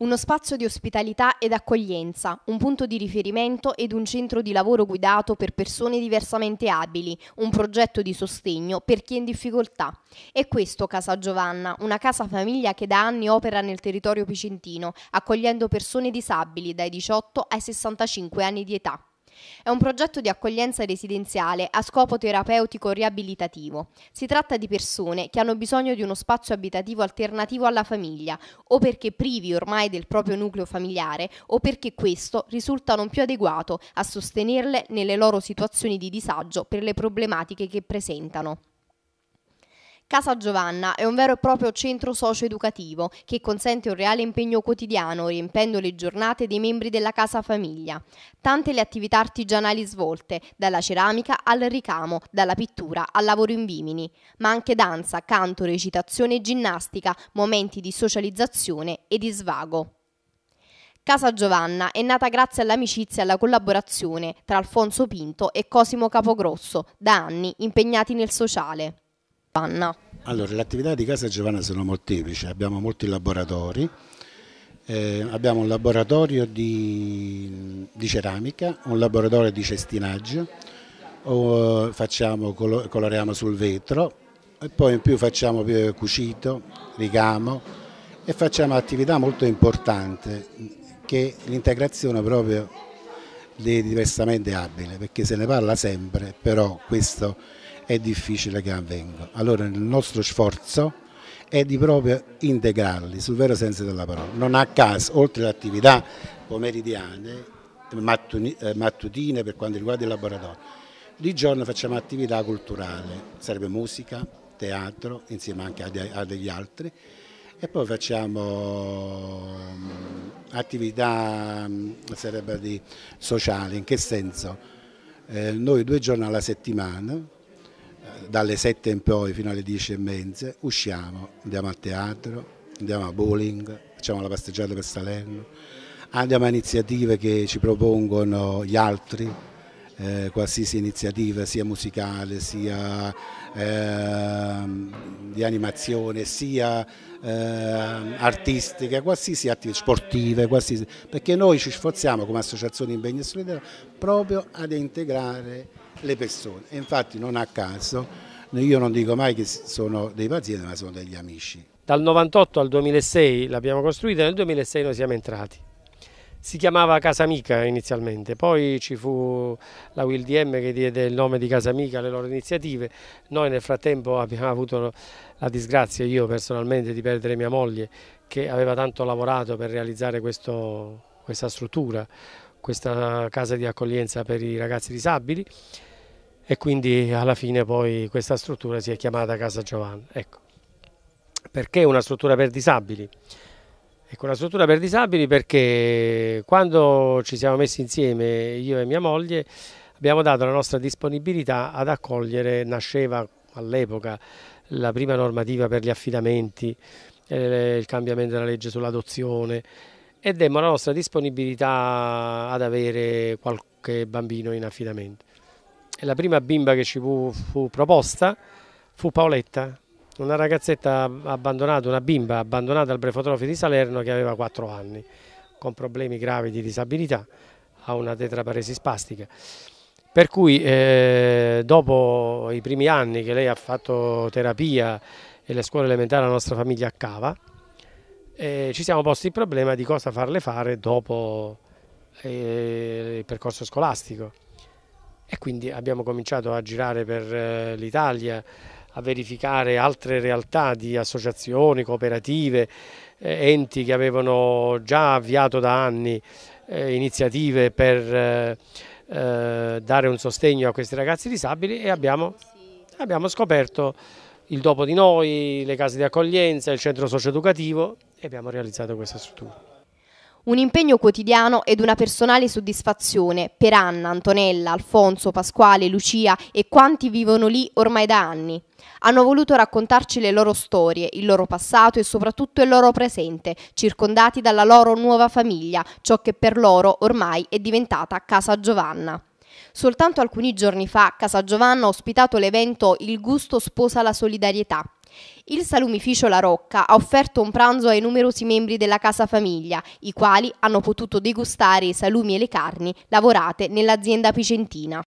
Uno spazio di ospitalità ed accoglienza, un punto di riferimento ed un centro di lavoro guidato per persone diversamente abili, un progetto di sostegno per chi è in difficoltà. È questo Casa Giovanna, una casa famiglia che da anni opera nel territorio picentino, accogliendo persone disabili dai 18 ai 65 anni di età. È un progetto di accoglienza residenziale a scopo terapeutico riabilitativo. Si tratta di persone che hanno bisogno di uno spazio abitativo alternativo alla famiglia o perché privi ormai del proprio nucleo familiare o perché questo risulta non più adeguato a sostenerle nelle loro situazioni di disagio per le problematiche che presentano. Casa Giovanna è un vero e proprio centro socio-educativo che consente un reale impegno quotidiano, riempendo le giornate dei membri della casa famiglia. Tante le attività artigianali svolte, dalla ceramica al ricamo, dalla pittura al lavoro in vimini, ma anche danza, canto, recitazione e ginnastica, momenti di socializzazione e di svago. Casa Giovanna è nata grazie all'amicizia e alla collaborazione tra Alfonso Pinto e Cosimo Capogrosso, da anni impegnati nel sociale. Anna. Allora, le attività di Casa Giovanna sono molteplici, abbiamo molti laboratori, eh, abbiamo un laboratorio di, di, ceramica, un laboratorio di cestinaggio, o, eh, facciamo, coloriamo sul vetro e poi in più facciamo cucito, ricamo e facciamo attività molto importante che è l'integrazione proprio dei diversamente abile, perché se ne parla sempre, però questo è difficile che avvenga. Allora il nostro sforzo è di proprio integrarli sul vero senso della parola. Non a caso, oltre alle attività pomeridiane, eh, mattutine per quanto riguarda il laboratorio, di giorno facciamo attività culturale, sarebbe musica, teatro, insieme anche a degli altri, e poi facciamo mm, attività mm, sociali, in che senso? Eh, noi due giorni alla settimana dalle 7 in poi fino alle 10 e mezza, usciamo, andiamo al teatro, andiamo a bowling, facciamo la pasteggiata per Salerno, andiamo a iniziative che ci propongono gli altri, eh, qualsiasi iniziativa sia musicale, sia eh, di animazione, sia eh, artistica, qualsiasi attività sportiva, qualsiasi, perché noi ci sforziamo come associazione di impegno solidale proprio ad integrare le persone. E infatti non a caso io non dico mai che sono dei pazienti ma sono degli amici. Dal 98 al 2006 l'abbiamo costruita e nel 2006 noi siamo entrati. Si chiamava Casa Amica inizialmente, poi ci fu la WILDM che diede il nome di Casa Amica alle loro iniziative. Noi nel frattempo abbiamo avuto la disgrazia, io personalmente, di perdere mia moglie che aveva tanto lavorato per realizzare questo, questa struttura, questa casa di accoglienza per i ragazzi disabili e quindi alla fine poi questa struttura si è chiamata Casa Giovanna. Ecco. Perché una struttura per disabili? Ecco, una struttura per disabili perché quando ci siamo messi insieme io e mia moglie abbiamo dato la nostra disponibilità ad accogliere, nasceva all'epoca la prima normativa per gli affidamenti, eh, il cambiamento della legge sull'adozione e demmo la nostra disponibilità ad avere qualche bambino in affidamento e la prima bimba che ci fu, fu proposta fu Paoletta, una ragazzetta abbandonata, una bimba abbandonata al Brefotrofio di Salerno che aveva 4 anni, con problemi gravi di disabilità, ha una tetraparesi spastica. Per cui eh, dopo i primi anni che lei ha fatto terapia e le scuole elementari la nostra famiglia a Cava, eh, ci siamo posti il problema di cosa farle fare dopo eh, il percorso scolastico e quindi abbiamo cominciato a girare per eh, l'Italia, a verificare altre realtà di associazioni, cooperative, eh, enti che avevano già avviato da anni eh, iniziative per dare un sostegno a questi ragazzi disabili e abbiamo, abbiamo scoperto il dopo di noi, le case di accoglienza, il centro socioeducativo e abbiamo realizzato questa struttura un impegno quotidiano ed una personale soddisfazione per Anna, Antonella, Alfonso, Pasquale, Lucia e quanti vivono lì ormai da anni. Hanno voluto raccontarci le loro storie, il loro passato e soprattutto il loro presente, circondati dalla loro nuova famiglia, ciò che per loro ormai è diventata Casa Giovanna. Soltanto alcuni giorni fa Casa Giovanna ha ospitato l'evento Il gusto sposa la solidarietà il salumificio La Rocca ha offerto un pranzo ai numerosi membri della casa famiglia, i quali hanno potuto degustare i salumi e le carni lavorate nell'azienda picentina.